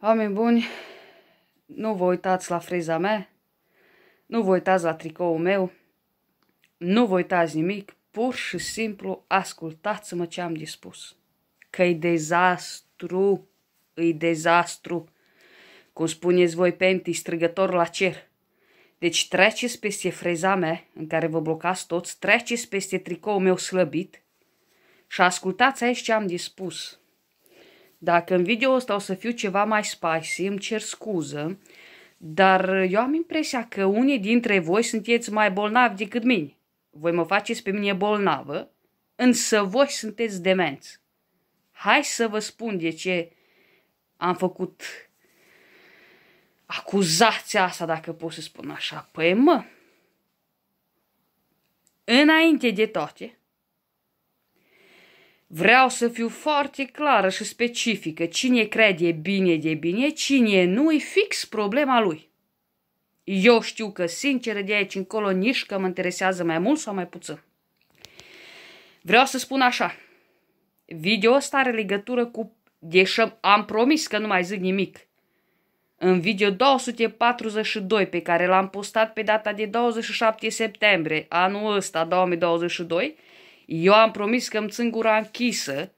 Oameni buni, nu vă uitați la freza mea, nu vă uitați la tricoul meu, nu vă uitați nimic, pur și simplu ascultați-mă ce am dispus. că e dezastru, e dezastru, cum spuneți voi penti, strigător la cer. Deci treceți peste freza mea, în care vă blocați toți, treceți peste tricoul meu slăbit și ascultați aici ce am dispus. spus. Dacă în video ăsta o să fiu ceva mai spicy, îmi cer scuză, dar eu am impresia că unii dintre voi sunteți mai bolnavi decât mine. Voi mă faceți pe mine bolnavă, însă voi sunteți demenți. Hai să vă spun de ce am făcut acuzația asta, dacă pot să spun așa. Păi mă, înainte de toate, Vreau să fiu foarte clară și specifică. Cine crede bine de bine, cine nu, e fix problema lui. Eu știu că, sincer, de aici încolo nici că mă interesează mai mult sau mai puțin. Vreau să spun așa. Video ăsta are legătură cu... Deși am promis că nu mai zic nimic. În video 242 pe care l-am postat pe data de 27 septembrie anul ăsta 2022, eu am promis că îmi țin gura închisă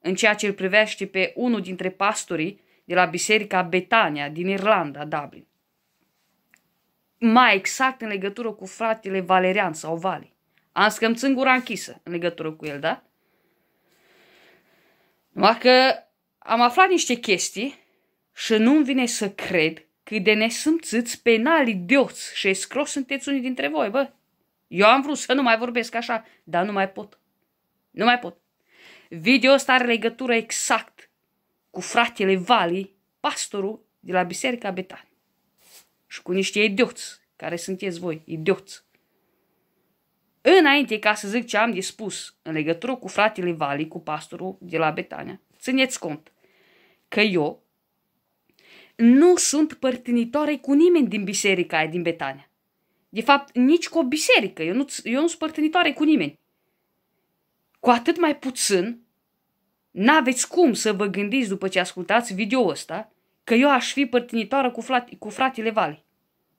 în ceea ce îl privește pe unul dintre pastorii de la Biserica Betania din Irlanda, Dublin. Mai exact în legătură cu fratele Valerian sau Vali. Am că îmi țin gura închisă în legătură cu el, da? Numai că am aflat niște chestii și nu-mi vine să cred cât de ne penalii țâți și escros sunteți unii dintre voi, bă. Eu am vrut să nu mai vorbesc așa, dar nu mai pot. Nu mai pot. Video ăsta are legătură exact cu fratele Vali, pastorul de la Biserica Betan. Și cu niște idioți, care sunteți voi, idioți. Înainte ca să zic ce am de spus în legătură cu fratele Vali, cu pastorul de la Betania, țineți cont că eu nu sunt părtinitoare cu nimeni din biserica aia din Betania. De fapt, nici cu o biserică. Eu nu, eu nu sunt părtinitoare cu nimeni. Cu atât mai puțin, n-aveți cum să vă gândiți după ce ascultați video ăsta că eu aș fi părtinitoară cu, frate, cu fratele Vale.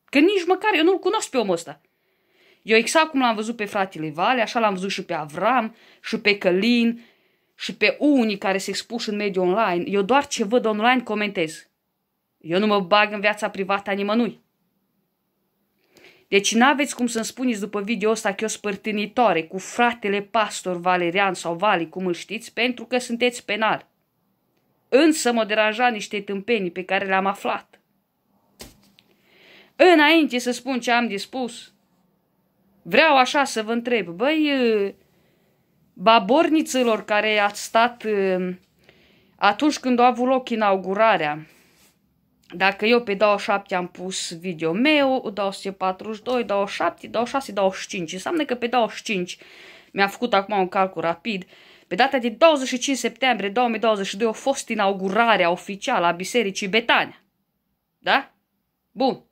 Că nici măcar eu nu-l cunosc pe omul ăsta. Eu exact cum l-am văzut pe fratele Vale, așa l-am văzut și pe Avram, și pe Călin, și pe unii care se expuși în mediul online. Eu doar ce văd online comentez. Eu nu mă bag în viața privată a nimănui. Deci n-aveți cum să-mi spuneți după video ăsta că eu spărtinitoare cu fratele pastor Valerian sau Vali, cum îl știți, pentru că sunteți penal. Însă mă deranja niște tâmpenii pe care le-am aflat. Înainte să spun ce am dispus, vreau așa să vă întreb, băi, baborniților care ați stat eh, atunci când a avut loc inaugurarea, dacă eu pe 27 am pus video meu, 242, 27, 26, 25, înseamnă că pe 25, mi a făcut acum un calcul rapid, pe data de 25 septembrie 2022 a fost inaugurarea oficială a Bisericii Betania. Da? Bun.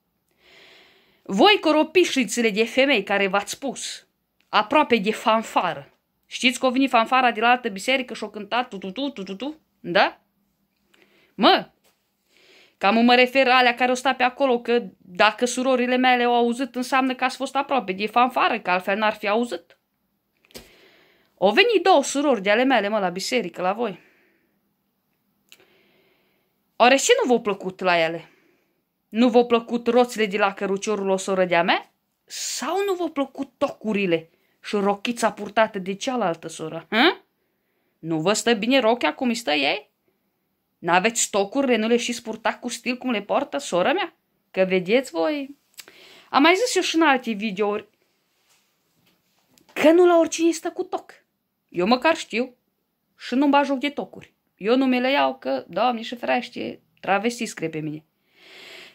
Voi coropișițele de femei care v-ați spus, aproape de fanfară, știți că a venit fanfara de la altă biserică și a cântat tu tu tu tu tu, tu? da? Mă, Cam mă refer alea care o sta pe acolo, că dacă surorile mele au auzit, înseamnă că ați fost aproape de fanfară, că altfel n-ar fi auzit. O venit două surori de ale mele, mă, la biserică, la voi. Oare ce nu v-a plăcut la ele? Nu v-au plăcut roțile de la căruciorul o soră de-a mea? Sau nu v-au plăcut tocurile și rochița purtată de cealaltă soră? Hă? Nu vă stă bine rochea cum îi stă ei? N-aveți stocurile, nu le și spurta cu stil cum le poartă sora mea? Că vedeți voi. Am mai zis eu și în alte videouri că nu la oricine stă cu toc. Eu măcar știu și nu-mi bag joc de tocuri. Eu nu mi le iau că, doamne și ferește, travesti scrie pe mine.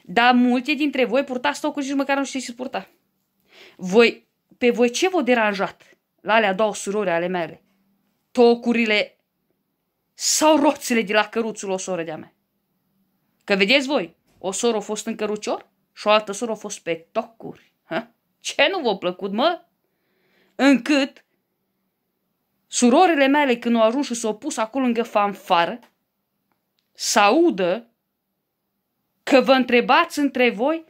Dar multe dintre voi purtați tocuri și măcar nu știți să purta. Voi, pe voi ce v-a deranjat la alea două surori ale mele? Tocurile sau roțile de la căruțul o soră de-a mea. Că vedeți voi, o soră a fost în cărucior și o altă soră a fost pe tocuri. Ha? Ce nu v-a plăcut, mă? Încât surorile mele când au ajuns și s-au pus acolo lângă fanfară, să audă că vă întrebați între voi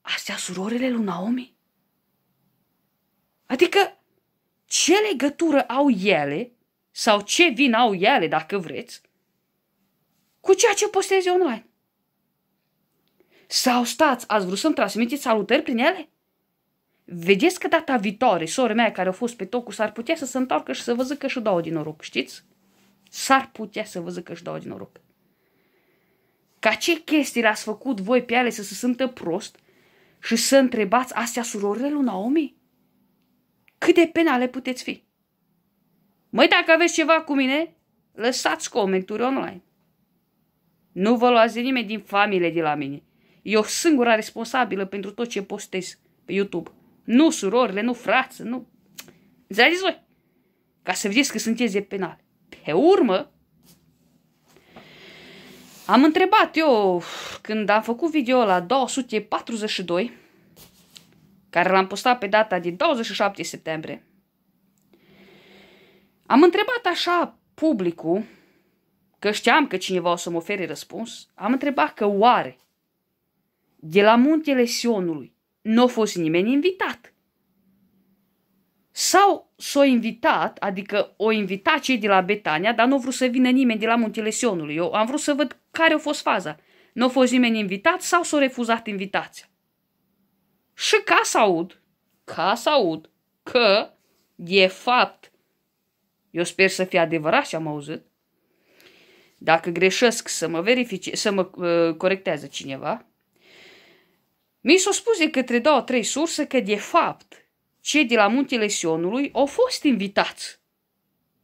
astea surorile lui Naomi? Adică ce legătură au ele sau ce vin au ele, dacă vreți, cu ceea ce postez eu online. Sau stați, ați vrut să-mi transmiteți salutări prin ele? Vedeți că data viitoare, sora mea care a fost pe tocul s-ar putea să se întoarcă și să vă zică și dau din noroc, știți? S-ar putea să vă zică și dau din noroc. Ca ce chestii le-ați făcut voi pe ale să se simtă prost și să întrebați astea surorile lui Naomi? Cât de penale puteți fi? Măi, dacă aveți ceva cu mine, lăsați comenturi online. Nu vă luați nimeni din familie de la mine. Eu singura responsabilă pentru tot ce postez pe YouTube. Nu surorile, nu frață, nu... Înțelegeți voi? Ca să vedeți că sunteți de penal. Pe urmă, am întrebat eu când am făcut video la 242, care l-am postat pe data de 27 septembrie, am întrebat așa publicul, că știam că cineva o să-mi ofere răspuns, am întrebat că oare de la muntele Sionului nu a fost nimeni invitat? Sau s-o invitat, adică o invitat cei de la Betania, dar nu a vrut să vină nimeni de la muntele Sionului. Eu am vrut să văd care a fost faza. Nu a fost nimeni invitat sau s-a refuzat invitația. Și ca să aud, ca să aud că, de fapt, eu sper să fie adevărat și am auzit. Dacă greșesc să mă verifice, să mă uh, corectează cineva. Mi s-a spus de către două, trei surse că de fapt cei de la muntele Sionului au fost invitați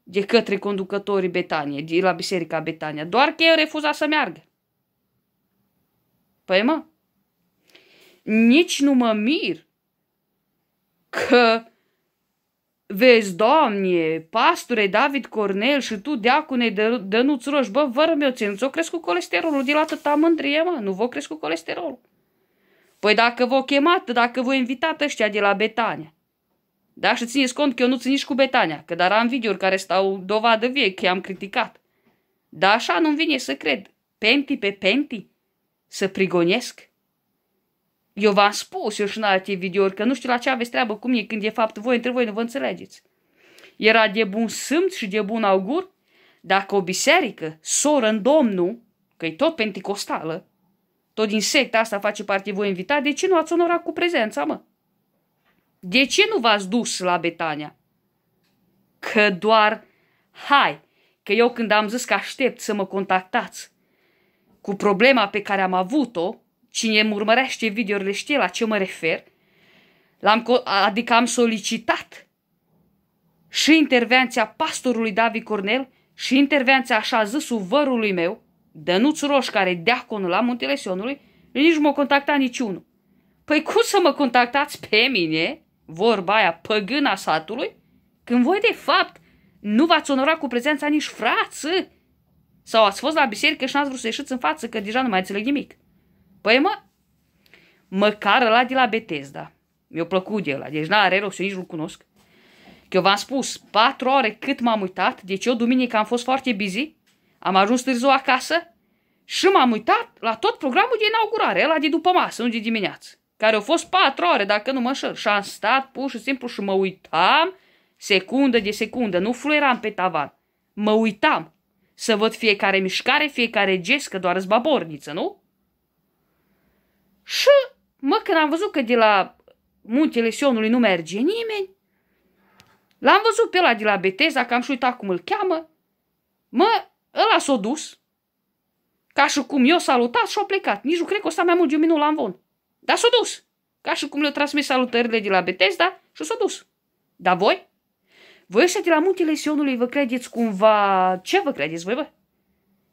de către conducătorii Betanie, de la biserica Betania, doar că ei refuza să meargă. Păi mă, nici nu mă mir că Vezi, Doamne, pasture David Cornel și tu, deacune, de, de nu roși, bă, vă mi-o țin, ți-o cu colesterolul de la mândrie, mă, nu vă cu colesterolul. Păi dacă vă chemat, dacă vă invitat ăștia de la Betania, da, și țineți cont că eu nu țin nici cu Betania, că dar am videouri care stau dovadă vie că i-am criticat. Dar așa nu-mi vine să cred. Penti pe penti? Să prigonesc? Eu v-am spus, eu și în alte videouri, că nu știu la ce aveți treabă cu mine când e fapt voi între voi nu vă înțelegeți. Era de bun sâmț și de bun augur dacă o biserică, soră în Domnul, că e tot penticostală, tot din secta asta face parte voi invita, de ce nu ați onorat cu prezența, mă? De ce nu v-ați dus la Betania? Că doar, hai, că eu când am zis că aștept să mă contactați cu problema pe care am avut-o, Cine îmi urmărește videourile știe la ce mă refer. am adică am solicitat și intervenția pastorului David Cornel și intervenția așa zisul vărului meu, Dănuț Roș, care e deaconul la Muntele Sionului, nici nu mă contacta niciunul. Păi cum să mă contactați pe mine, vorba aia păgâna satului, când voi de fapt nu v-ați onorat cu prezența nici frață? Sau ați fost la biserică și n-ați vrut să ieșiți în față, că deja nu mai înțeleg nimic. Păi mă, măcar ăla de la Betesda. Mi-a plăcut de ăla, deci n-are rău să nici nu-l cunosc. Că eu v-am spus, patru ore cât m-am uitat, deci eu duminică am fost foarte busy, am ajuns târziu acasă și m-am uitat la tot programul de inaugurare, ăla de după masă, nu de dimineață, care au fost patru ore, dacă nu mă șăr. Și am stat pur și simplu și mă uitam secundă de secundă, nu fluieram pe tavan, mă uitam să văd fiecare mișcare, fiecare gest, că doar zbaborniță, nu? Și, mă, când am văzut că de la muntele Sionului nu merge nimeni, l-am văzut pe ăla de la Beteza, că am și uitat cum îl cheamă, mă, ăla s-a dus, ca și cum eu salutat și-a plecat. Nici nu cred că o să mai mult de un la învon. Dar s-a dus. Ca și cum le-a transmis salutările de la Betesda și s-a dus. Dar voi? Voi ăștia de la muntele Sionului vă credeți cumva... Ce vă credeți voi, bă?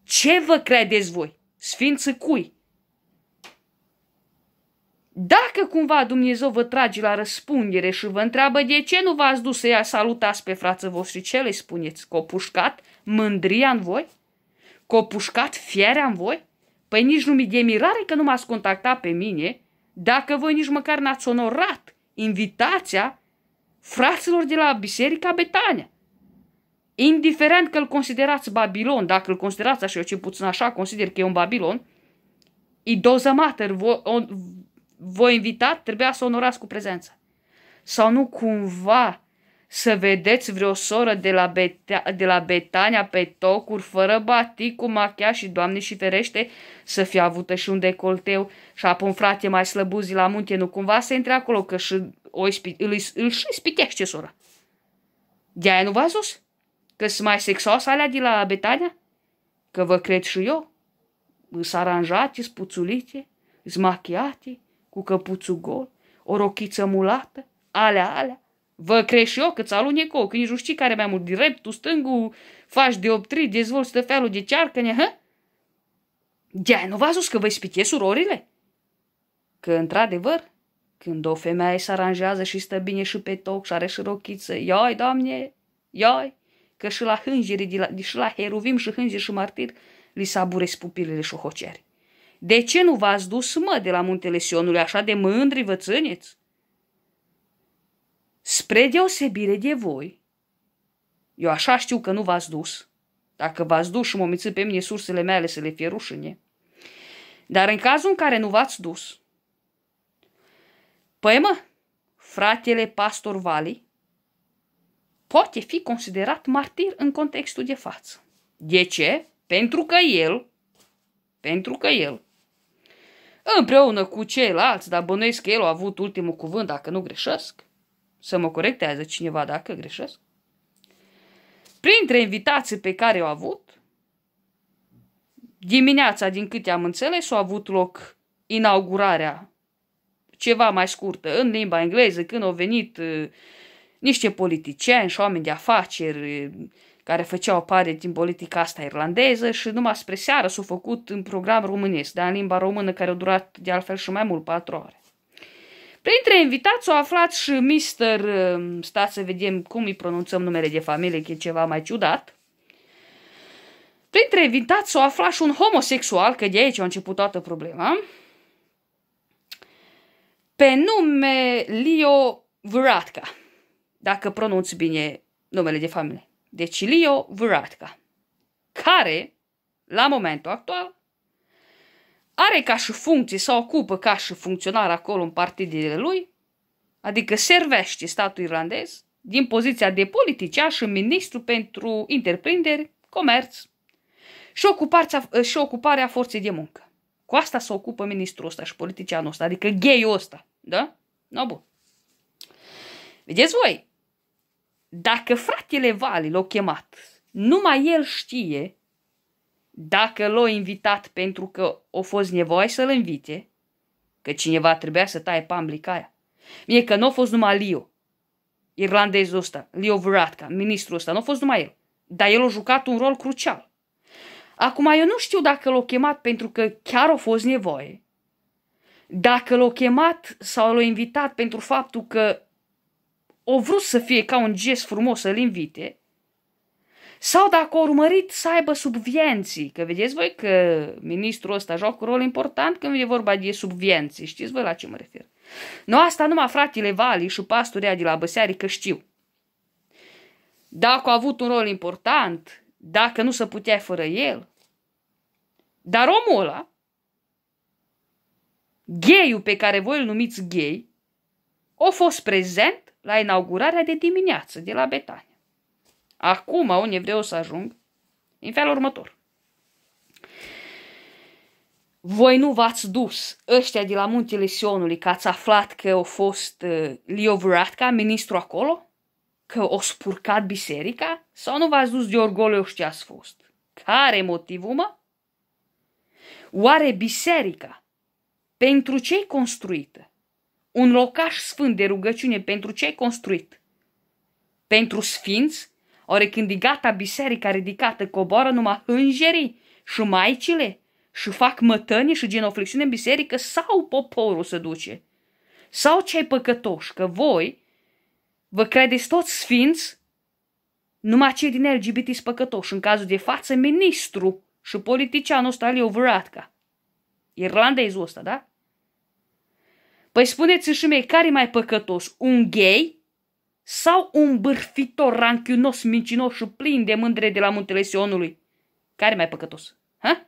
Ce vă credeți voi? Sfință cui? Dacă cumva Dumnezeu vă trage la răspundere și vă întreabă de ce nu v-ați dus să-i salutați pe frață voștri, ce le spuneți? Copușcat mândria în voi? Copușcat fierea în voi? Păi nici nu mi de mirare că nu m-ați contactat pe mine, dacă voi nici măcar n-ați onorat invitația fraților de la Biserica Betania. Indiferent că îl considerați Babilon, dacă îl considerați așa, eu ce puțin așa consider că e un Babilon, îi doesn't voi invita trebuia să onorați cu prezența. Sau nu cumva să vedeți vreo soră de la, Beta- de la Betania pe tocuri, fără batic, cu machiaj și, doamne și ferește, să fie avută și un decolteu și apoi un frate mai slăbuzi la munte, nu cumva să intre acolo, că și o îl, îl și spitește sora. De-aia nu v-a zis? Că sunt mai sexoase alea de la Betania? Că vă cred și eu? Îs aranjate, spuțulite, machiate? cu căpuțul gol, o rochiță mulată, alea, alea. Vă crești și eu că-ți alune cu că nici nu știi care mai mult, dreptul, stângul, faci dioptrii, dezvolți stăfealul de cearcă, ne, hă? de nu v-a zis că vă spite surorile? Că, într-adevăr, când o femeie se aranjează și stă bine și pe toc și are și rochiță, ioi, doamne, ioi, că și la hângeri, de la, de și la heruvim și hângeri și martiri, li s-a pupilele și hoceri. De ce nu v-ați dus, mă, de la muntele Sionului așa de mândri vățâneți? Spre deosebire de voi, eu așa știu că nu v-ați dus. Dacă v-ați dus și momiți pe mine sursele mele să le fie rușine. Dar în cazul în care nu v-ați dus, păi mă, fratele pastor Vali poate fi considerat martir în contextul de față. De ce? Pentru că el, pentru că el împreună cu ceilalți, dar bănuiesc că el a avut ultimul cuvânt, dacă nu greșesc. Să mă corectează cineva dacă greșesc. Printre invitații pe care au avut, dimineața, din câte am înțeles, au avut loc inaugurarea ceva mai scurtă în limba engleză, când au venit uh, niște politicieni și oameni de afaceri, uh, care făceau parte din politica asta irlandeză și numai spre seară s a făcut în program românesc, dar în limba română care a durat de altfel și mai mult, patru ore. Printre invitați au aflat și Mr. Uh, stați să vedem cum îi pronunțăm numele de familie, că e ceva mai ciudat. Printre invitați au aflat și un homosexual, că de aici a început toată problema, pe nume Leo Vratka, dacă pronunț bine numele de familie de Cilio vratka care, la momentul actual, are ca și funcție sau ocupă ca și funcționar acolo în partidele lui, adică servește statul irlandez din poziția de politician și ministru pentru întreprinderi, comerț și, ocupația, și ocuparea forței de muncă. Cu asta se ocupă ministrul ăsta și politicianul ăsta, adică gheiul ăsta, da? No, bun. Vedeți voi, dacă fratele Vali l-a chemat, numai el știe dacă l-a invitat pentru că a fost nevoie să-l invite, că cineva trebuia să taie pamblica aia. Mie că nu a fost numai Leo, irlandezul ăsta, Leo Vratka, ministrul ăsta, nu a fost numai el. Dar el a jucat un rol crucial. Acum eu nu știu dacă l-a chemat pentru că chiar a fost nevoie, dacă l-a chemat sau l-a invitat pentru faptul că o vrut să fie ca un gest frumos să-l invite, sau dacă o urmărit să aibă subvenții, că vedeți voi că ministrul ăsta joacă un rol important când vine vorba de subvenții, știți voi la ce mă refer. Nu asta numai fratele Vali și pastorea de la Băseari că știu. Dacă a avut un rol important, dacă nu se putea fără el, dar omul ăla, gheiul pe care voi îl numiți gay, a fost prezent la inaugurarea de dimineață de la Betania. Acum, unde vreau să ajung, în felul următor. Voi nu v-ați dus ăștia de la muntele Sionului că ați aflat că a fost uh, Leo Vratka, ministru acolo? Că o spurcat biserica? Sau nu v-ați dus de orgoliu și ați fost? Care motivul, mă? Oare biserica pentru ce construită? un locaș sfânt de rugăciune pentru ce ai construit. Pentru sfinți, ori când e gata biserica ridicată, coboară numai îngerii și maicile și fac mătăni și genoflexiune în biserică sau poporul se duce. Sau cei păcătoși, că voi vă credeți toți sfinți, numai cei din LGBT păcătoși, în cazul de față ministru și politicianul ăsta Leo Varadkar. Irlandezul ăsta, da? Păi spuneți și mie, care e mai păcătos? Un gay sau un bârfitor ranchiunos, mincinos și plin de mândre de la muntele Sionului? Care e mai păcătos? Ha?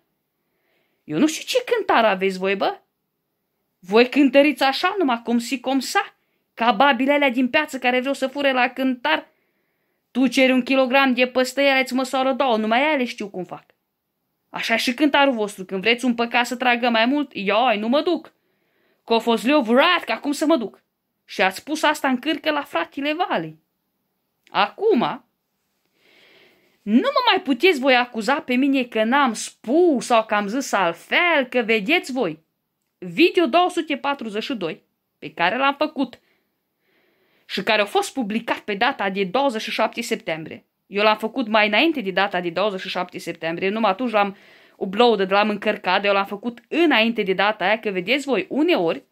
Eu nu știu ce cântar aveți voi, bă. Voi cântăriți așa, numai cum si cum sa, ca babile alea din piață care vreau să fure la cântar. Tu ceri un kilogram de păstăi, ale-ți măsoară două, numai ele știu cum fac. Așa și cântarul vostru, când vreți un păcat să tragă mai mult, ioi, nu mă duc că a fost leu vrat, că acum să mă duc. Și a spus asta în cârcă la fratele Vale. Acum, nu mă mai puteți voi acuza pe mine că n-am spus sau că am zis altfel, că vedeți voi. Video 242, pe care l-am făcut și care a fost publicat pe data de 27 septembrie. Eu l-am făcut mai înainte de data de 27 septembrie, numai atunci l-am de, l-am încărcat, eu l-am făcut înainte de data aia, că vedeți voi, uneori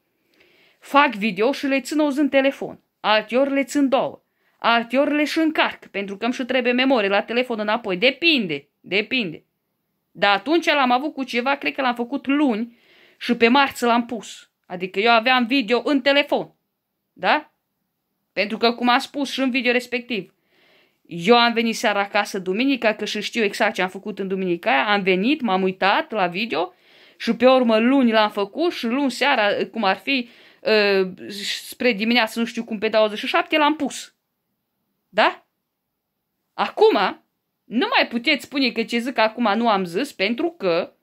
fac video și le țin o zi în telefon, alteori le țin două, alteori le și încarc, pentru că îmi și trebuie memorie la telefon înapoi, depinde, depinde. Dar atunci l-am avut cu ceva, cred că l-am făcut luni și pe marți l-am pus. Adică eu aveam video în telefon, da? Pentru că, cum am spus și în video respectiv, eu am venit seara acasă duminica, că și știu exact ce am făcut în duminica aia. Am venit, m-am uitat la video și pe urmă luni l-am făcut și luni seara, cum ar fi, uh, spre dimineață, nu știu cum, pe 27 l-am pus. Da? Acum, nu mai puteți spune că ce zic acum nu am zis, pentru că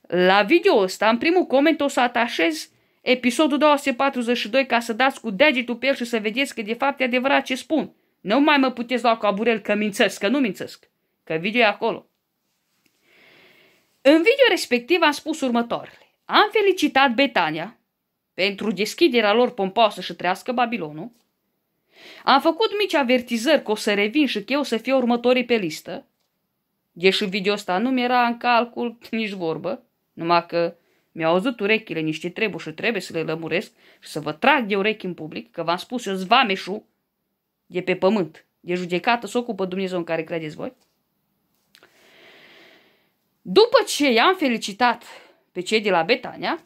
la video ăsta, în primul coment, o să atașez episodul 242 ca să dați cu degetul pe el și să vedeți că de fapt e adevărat ce spun. Nu mai mă puteți lua cu aburel că mințesc, că nu mințesc, că video e acolo. În video respectiv am spus următoarele. Am felicitat Betania pentru deschiderea lor pompoasă și trească Babilonul. Am făcut mici avertizări că o să revin și că eu să fiu următorii pe listă. Deși video ăsta nu mi era în calcul nici vorbă, numai că mi-au auzit urechile niște trebuie și trebuie să le lămuresc și să vă trag de urechi în public, că v-am spus eu zvameșu de pe pământ, de judecată, să ocupă Dumnezeu în care credeți voi. După ce i-am felicitat pe cei de la Betania,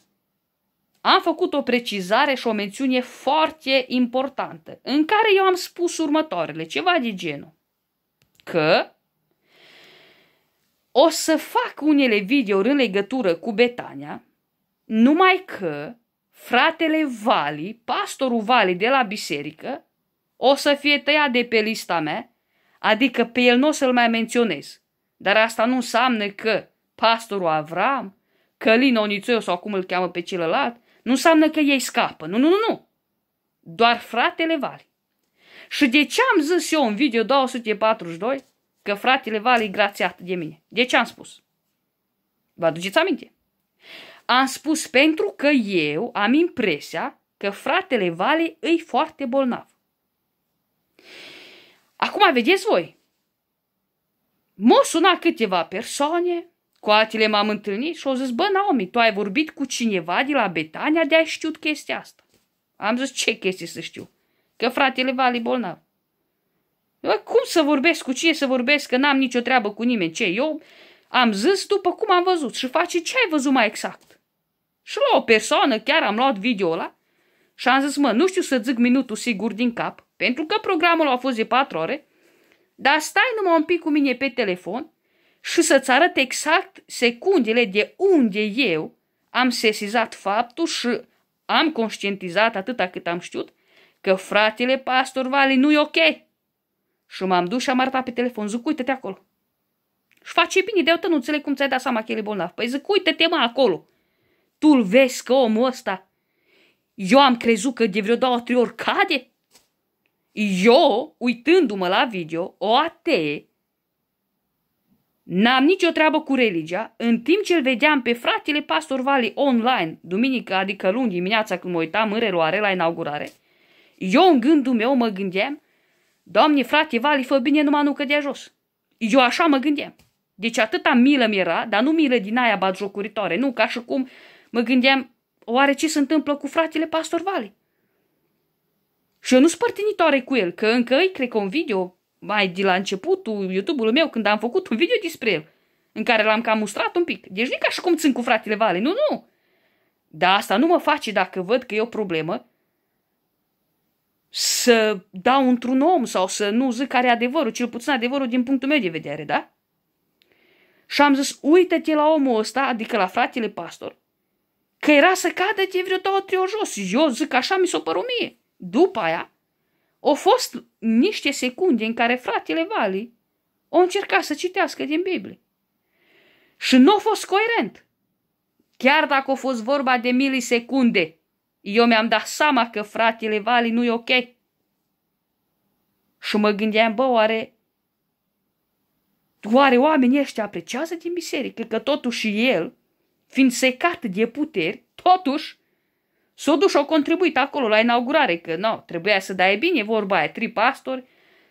am făcut o precizare și o mențiune foarte importantă, în care eu am spus următoarele, ceva de genul, că o să fac unele videouri în legătură cu Betania, numai că fratele Vali, pastorul Vali de la biserică, o să fie tăiat de pe lista mea, adică pe el nu o să-l mai menționez. Dar asta nu înseamnă că pastorul Avram, Călin Onițoiu sau cum îl cheamă pe celălalt, nu înseamnă că ei scapă. Nu, nu, nu, nu. Doar fratele Vali. Și de ce am zis eu în video 242 că fratele Vali e grațiat de mine? De ce am spus? Vă aduceți aminte? Am spus pentru că eu am impresia că fratele Vale e foarte bolnav. Acum vedeți voi. M-au sunat câteva persoane, cu altele m-am întâlnit și au zis, bă, Naomi, tu ai vorbit cu cineva de la Betania de a știut chestia asta. Am zis, ce chestie să știu? Că fratele Vali bolnav. Bă, cum să vorbesc cu cine să vorbesc, că n-am nicio treabă cu nimeni, ce? Eu am zis după cum am văzut și face ce ai văzut mai exact. Și la o persoană chiar am luat video ăla și am zis, mă, nu știu să zic minutul sigur din cap, pentru că programul a fost de patru ore, dar stai numai un pic cu mine pe telefon și să-ți arăt exact secundele de unde eu am sesizat faptul și am conștientizat atâta cât am știut că fratele pastor Vali nu-i ok. Și m-am dus și am arătat pe telefon, zic, uite-te acolo. Și face bine, de nu înțeleg cum ți-ai dat seama că el e bolnav. Păi zic, uite-te mă acolo. Tu-l vezi că omul ăsta, eu am crezut că de vreo două, trei ori cade? eu, uitându-mă la video, o atee, n-am nicio treabă cu religia, în timp ce îl vedeam pe fratele Pastor Vali online, duminică, adică luni dimineața când mă uitam în reloare la inaugurare, eu în gândul meu mă gândeam, Doamne frate Vali, fă bine numai nu cădea jos. Eu așa mă gândeam. Deci atâta milă mi era, dar nu milă din aia jocuritoare, nu, ca și cum mă gândeam, oare ce se întâmplă cu fratele Pastor Vali? Și eu nu sunt părtinitoare cu el, că încă îi cred că un video, mai de la începutul YouTube-ului meu, când am făcut un video despre el, în care l-am cam mustrat un pic. Deci nu ca și cum țin cu fratele Vale, nu, nu. Dar asta nu mă face dacă văd că e o problemă să dau într-un om sau să nu zic care e adevărul, cel puțin adevărul din punctul meu de vedere, da? Și am zis, uită-te la omul ăsta, adică la fratele pastor, că era să cadă te vreo două, trei ori jos. Eu zic, așa mi s-o părut mie. După aia, au fost niște secunde în care fratele Vali o încerca să citească din Biblie. Și nu a fost coerent. Chiar dacă a fost vorba de milisecunde, eu mi-am dat seama că fratele Vali nu e ok. Și mă gândeam, bă, oare, oare oamenii ăștia apreciază din biserică că totuși el, fiind secat de puteri, totuși Sodu și-au contribuit acolo la inaugurare, că nu, trebuia să dai bine vorba aia, trei pastori,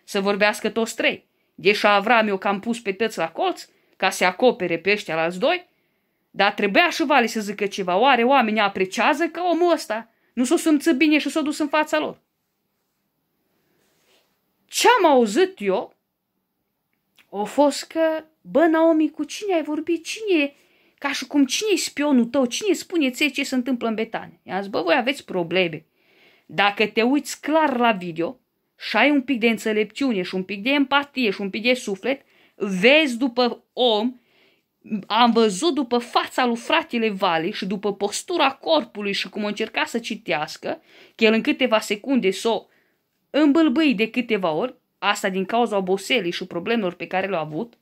să vorbească toți trei. Deși Avram eu cam pus pe tăți la colț, ca să acopere pe ăștia la doi, dar trebuia și Vale să zică ceva. Oare oamenii apreciază că omul ăsta nu s-o sâmță bine și s-o dus în fața lor? Ce am auzit eu o fost că, bă, Naomi, cu cine ai vorbit? Cine e? ca și cum cine e spionul tău, cine spune ție ce se întâmplă în Betania. i a zis, bă, voi aveți probleme. Dacă te uiți clar la video și ai un pic de înțelepciune și un pic de empatie și un pic de suflet, vezi după om, am văzut după fața lui fratele Vali și după postura corpului și cum încerca să citească, că el în câteva secunde s-o îmbâlbâi de câteva ori, asta din cauza oboselii și problemelor pe care le-a avut,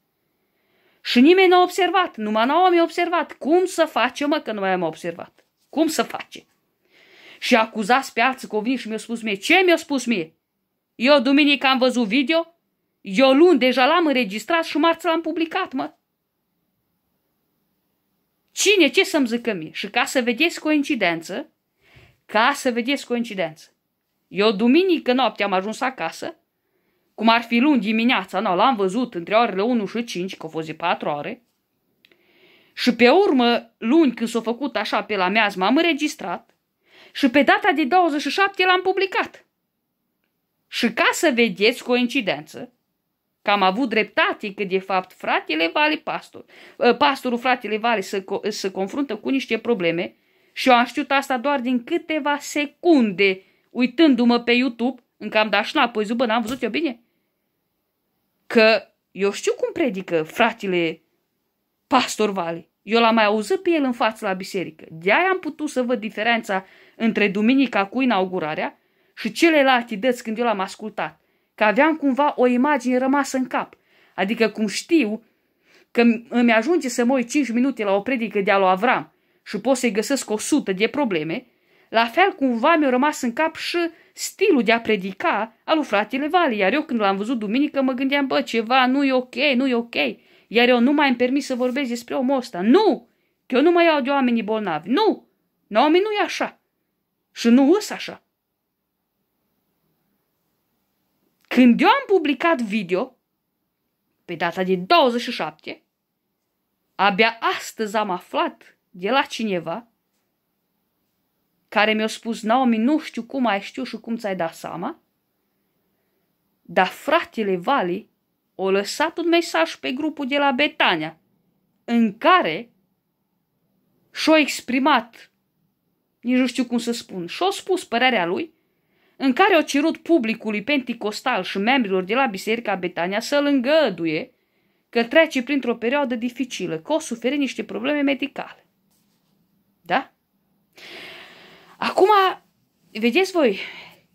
și nimeni n-a observat, numai nu a observat. Cum să face, mă, că nu mai am observat? Cum să face? Și acuzați pe alții că au venit și mi-au spus mie. Ce mi-au spus mie? Eu duminică am văzut video, eu luni deja l-am înregistrat și marți l-am publicat, mă. Cine ce să-mi zică mie? Și ca să vedeți coincidență, ca să vedeți coincidență, eu duminică noapte am ajuns acasă cum ar fi luni dimineața, no, l-am văzut între orele 1 și 5, că au fost 4 ore. Și pe urmă, luni când s-a făcut așa pe la m am înregistrat și pe data de 27 l-am publicat. Și ca să vedeți coincidență, că am avut dreptate că de fapt fratele Vale pastor, ă, pastorul fratele Vale se, se confruntă cu niște probleme și eu am știut asta doar din câteva secunde uitându-mă pe YouTube, încă am dat șnapă, bă, n-am văzut eu bine? Că eu știu cum predică fratele Pastor Vale. Eu l-am mai auzit pe el în față la biserică. De-aia am putut să văd diferența între duminica cu inaugurarea și celelalte dăți când eu l-am ascultat. Că aveam cumva o imagine rămasă în cap. Adică cum știu că îmi ajunge să mă uit 5 minute la o predică de-a lui Avram și pot să-i găsesc 100 de probleme, la fel cumva mi-a rămas în cap și stilul de a predica al lui fratele Vali, iar eu când l-am văzut duminică mă gândeam, bă, ceva nu e ok, nu e ok, iar eu nu mai am permis să vorbesc despre omul ăsta. Nu! Că eu nu mai iau de oamenii bolnavi. Nu! Naomi nu e așa. Și nu îs așa. Când eu am publicat video, pe data de 27, abia astăzi am aflat de la cineva care mi-a spus, Naomi, nu știu cum ai știu și cum ți-ai dat seama, dar fratele Vali o lăsat un mesaj pe grupul de la Betania, în care și-a exprimat, nici nu știu cum să spun, și-a spus părerea lui, în care a cerut publicului penticostal și membrilor de la Biserica Betania să-l îngăduie că trece printr-o perioadă dificilă, că o suferi niște probleme medicale. Da? Acum, vedeți voi,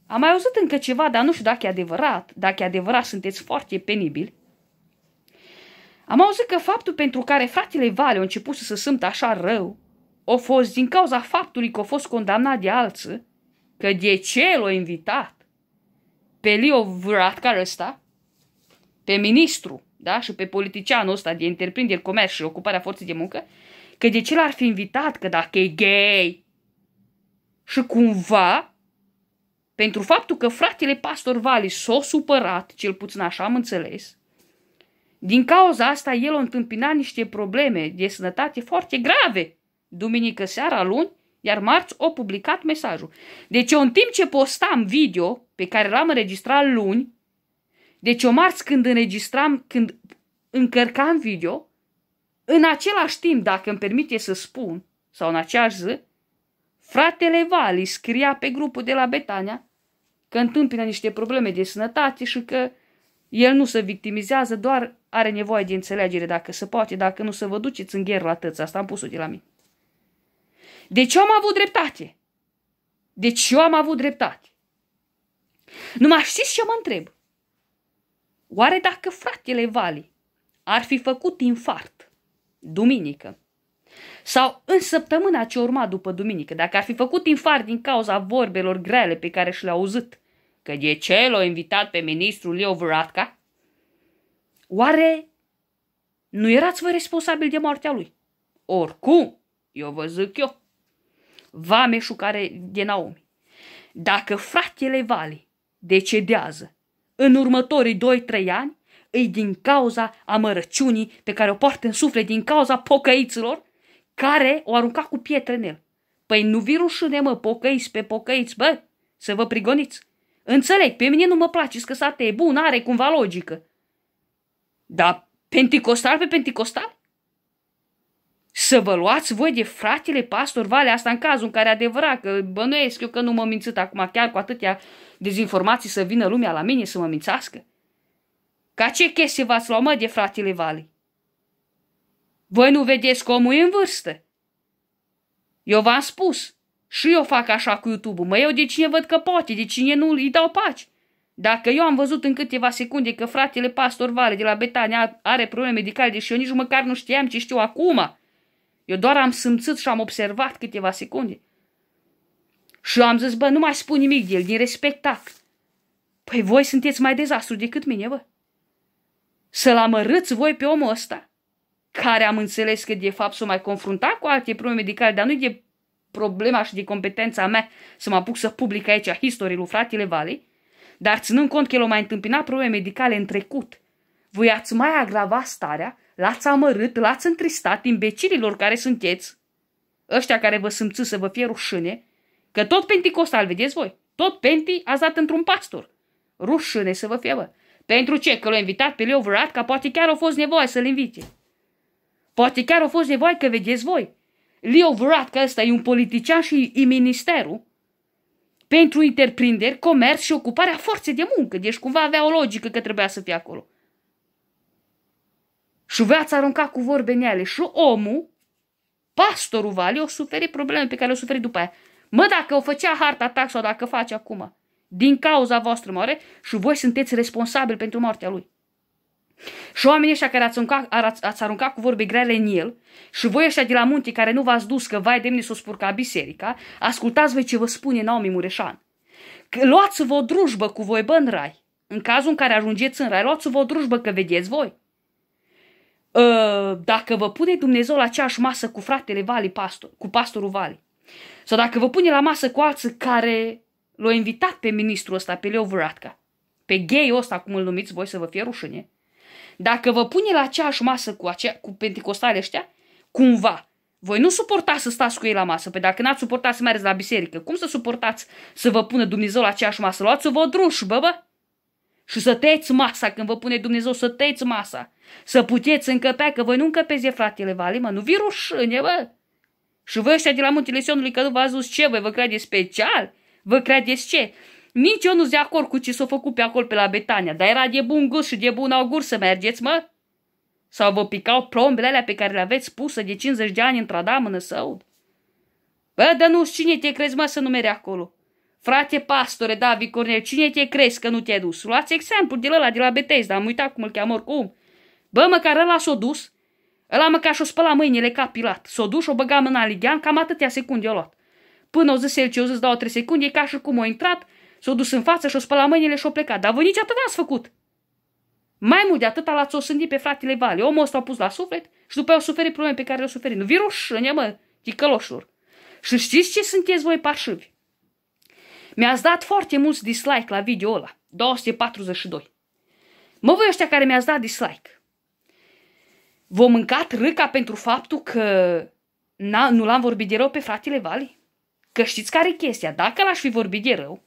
am mai auzit încă ceva, dar nu știu dacă e adevărat. Dacă e adevărat, sunteți foarte penibili. Am auzit că faptul pentru care fratele Vale a început să se simtă așa rău, o fost din cauza faptului că a fost condamnat de alții, că de ce l-a invitat pe Leo Vratcar ăsta, pe ministru, da, și pe politicianul ăsta de întreprinderi, comerț și ocuparea forței de muncă, că de ce l-ar fi invitat, că dacă e gay, și cumva, pentru faptul că fratele pastor Vali s-a supărat, cel puțin așa am înțeles, din cauza asta el a întâmpinat niște probleme de sănătate foarte grave. Duminică seara, luni, iar marți o publicat mesajul. Deci eu în timp ce postam video pe care l-am înregistrat luni, deci o marți când înregistram, când încărcam video, în același timp, dacă îmi permite să spun, sau în aceeași zi, Fratele Vali scria pe grupul de la Betania că întâmpină niște probleme de sănătate și că el nu se victimizează, doar are nevoie de înțelegere dacă se poate, dacă nu se vă duceți în gher la tăți. Asta am pus-o de la mine. Deci eu am avut dreptate. Deci eu am avut dreptate. Numai știți ce mă întreb? Oare dacă fratele Vali ar fi făcut infart duminică, sau în săptămâna ce urma după duminică, dacă ar fi făcut infar din cauza vorbelor grele pe care și le-a auzit, că de ce l-a invitat pe ministrul Leo Vratka? Oare nu erați voi responsabil de moartea lui? Oricum, eu vă zic eu, vameșul care de Naomi, dacă fratele Vali decedează în următorii 2-3 ani, îi din cauza amărăciunii pe care o poartă în suflet din cauza pocăiților care o arunca cu pietre în el. Păi nu vi rușine, mă, pocăiți pe pocăiți, bă, să vă prigoniți. Înțeleg, pe mine nu mă place că sate e bun, are cumva logică. Dar penticostal pe penticostal? Să vă luați voi de fratele pastor Vale, asta în cazul în care adevărat, că bănuiesc eu că nu mă mințit acum chiar cu atâtea dezinformații să vină lumea la mine să mă mințească. Ca ce chestie v-ați luat, mă, de fratele Vale? Voi nu vedeți că omul e în vârstă? Eu v-am spus. Și eu fac așa cu YouTube-ul. Mă eu de cine văd că poate, de cine nu îi dau paci. Dacă eu am văzut în câteva secunde că fratele pastor Vale de la Betania are probleme medicale, deși eu nici măcar nu știam ce știu acum, eu doar am simțit și am observat câteva secunde. Și eu am zis, bă, nu mai spun nimic de el, din respectac. Păi voi sunteți mai dezastru decât mine, bă. Să-l amărâți voi pe omul ăsta? care am înțeles că de fapt să mai confrunta cu alte probleme medicale, dar nu e problema și de competența mea să mă apuc să public aici istorii lui fratele Valei, dar ținând cont că el o mai întâmpina probleme medicale în trecut, voi ați mai agrava starea, l-ați amărât, l-ați întristat imbecililor care sunteți, ăștia care vă simți să vă fie rușine, că tot penticostal, vedeți voi, tot penti a dat într-un pastor. Rușine să vă fie, bă. Pentru ce? Că l-a invitat pe Leo Vrat, ca poate chiar a fost nevoie să-l invite. Poate chiar au fost nevoie voi că vedeți voi. Leo Vrat, că ăsta e un politician și e ministerul, pentru interprinderi, comerț și ocuparea forței de muncă. Deci cumva avea o logică că trebuia să fie acolo. Și să arunca cu vorbe neale. Și omul, pastorul Vali, o suferi probleme pe care o suferi după aia. Mă, dacă o făcea harta tax sau dacă face acum, din cauza voastră moare și voi sunteți responsabili pentru moartea lui. Și oamenii ăștia care ați aruncat, ați aruncat cu vorbe grele în el și voi ăștia de la munte care nu v-ați dus că vai demne s-o spurca biserica, ascultați voi ce vă spune Naomi Mureșan. Luați-vă o drujbă cu voi bă în rai. În cazul în care ajungeți în rai, luați-vă o drujbă că vedeți voi. Ă, dacă vă pune Dumnezeu la aceeași masă cu fratele Vali pastor, cu pastorul Vali, sau dacă vă pune la masă cu alții care l-au invitat pe ministrul ăsta, pe Leo Vratka, pe gay ăsta, cum îl numiți voi, să vă fie rușine, dacă vă pune la aceeași masă cu, acea, cu pentecostale ăștia, cumva, voi nu suportați să stați cu ei la masă, pe păi dacă n-ați suportat să mergeți la biserică, cum să suportați să vă pună Dumnezeu la aceeași masă? Luați-o vă druș, bă, bă! Și să tăieți masa când vă pune Dumnezeu, să tăieți masa. Să puteți încăpea, că voi nu încăpezi, fratele Vali, mă, nu vii rușine, bă! Și voi ăștia de la Muntele Sionului că nu v-ați dus ce, voi vă credeți special? Vă credeți ce? Nici eu nu-s de acord cu ce s-a făcut pe acolo pe la Betania, dar era de bun gust și de bun augur să mergeți, mă? Sau vă picau plombele alea pe care le aveți pusă de 50 de ani într-a damână său? Bă, dar nu cine te crezi, mă, să nu mergi acolo? Frate pastore, David Cornel, cine te crezi că nu te-ai dus? Luați exemplu de ăla de la Betes, dar am uitat cum îl cheamă oricum. Bă, măcar ăla s-o dus. Ăla măcar și-o spăla mâinile ca pilat. S-o dus, o băga mâna în Lidian, cam atâtea secunde o luat. Până o zis el ce o zis, dau trei secunde, ca și cum o intrat, S-a dus în față și-a spălat mâinile și-a plecat. Dar voi nici atât n-ați făcut. Mai mult de atât l-ați osândit pe fratele Vale. Omul ăsta a pus la suflet și după a suferit probleme pe care le-a suferit. Nu vi rușine, mă, ticăloșul. Și știți ce sunteți voi parșivi? Mi-ați dat foarte mulți dislike la video ăla. 242. Mă voi ăștia care mi-ați dat dislike. Vom mâncat râca pentru faptul că nu l-am vorbit de rău pe fratele Vali? Că știți care e chestia? Dacă l-aș fi vorbit de rău,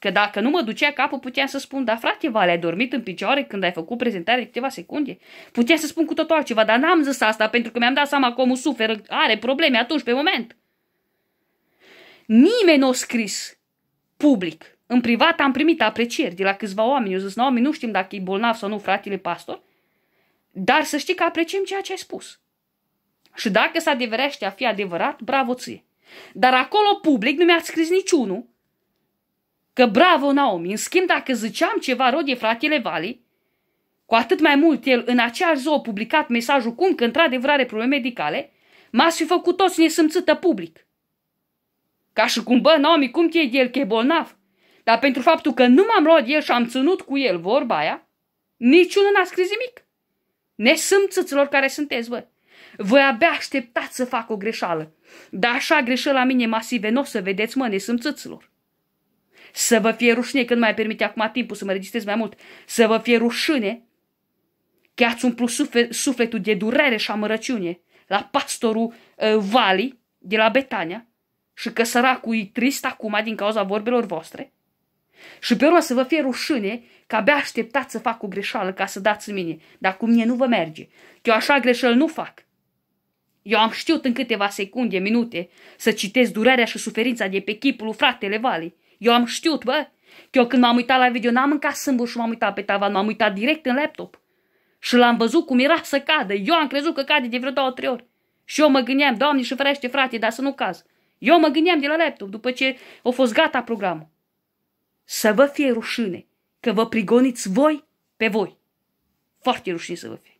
Că dacă nu mă ducea capul, puteam să spun, da frate, Vale, ai dormit în picioare când ai făcut prezentarea de câteva secunde? Puteam să spun cu totul altceva, dar n-am zis asta pentru că mi-am dat seama că omul suferă, are probleme atunci, pe moment. Nimeni nu a scris public. În privat am primit aprecieri de la câțiva oameni. Eu zis, oameni, nu știm dacă e bolnav sau nu fratele pastor, dar să știi că apreciem ceea ce ai spus. Și dacă s adeverește a fi adevărat, bravo ție. Dar acolo public nu mi-a scris niciunul Că bravo, Naomi, în schimb dacă ziceam ceva rod de fratele Vali, cu atât mai mult el în aceeași zi a publicat mesajul cum că într-adevăr are probleme medicale, m-ați fi făcut toți nesâmțită public. Ca și cum, bă, Naomi, cum te de el că e bolnav? Dar pentru faptul că nu m-am luat el și am ținut cu el vorba aia, niciunul n-a scris nimic. Nesâmțâților care sunteți, bă. Voi abia așteptați să fac o greșeală. Dar așa greșeala mine masive nu o să vedeți, mă, nesâmțâților. Să vă fie rușine când mai permite acum timpul să mă registrez mai mult. Să vă fie rușine că ați umplut suflet, sufletul de durere și amărăciune la pastorul uh, Vali de la Betania și că săracul e trist acum din cauza vorbelor voastre. Și pe urmă să vă fie rușine că abia așteptați să fac o greșeală ca să dați în mine. Dar cu mine nu vă merge. Că eu așa greșel nu fac. Eu am știut în câteva secunde, minute, să citesc durerea și suferința de pe chipul fratele Vali. Eu am știut, bă, că eu când m-am uitat la video n-am mâncat sâmbul și m-am uitat pe tavan, m-am uitat direct în laptop. Și l-am văzut cum era să cadă. Eu am crezut că cade de vreo două, trei ori. Și eu mă gândeam, Doamne și ferește frate, dar să nu caz. Eu mă gândeam de la laptop după ce a fost gata programul. Să vă fie rușine că vă prigoniți voi pe voi. Foarte rușine să vă fie.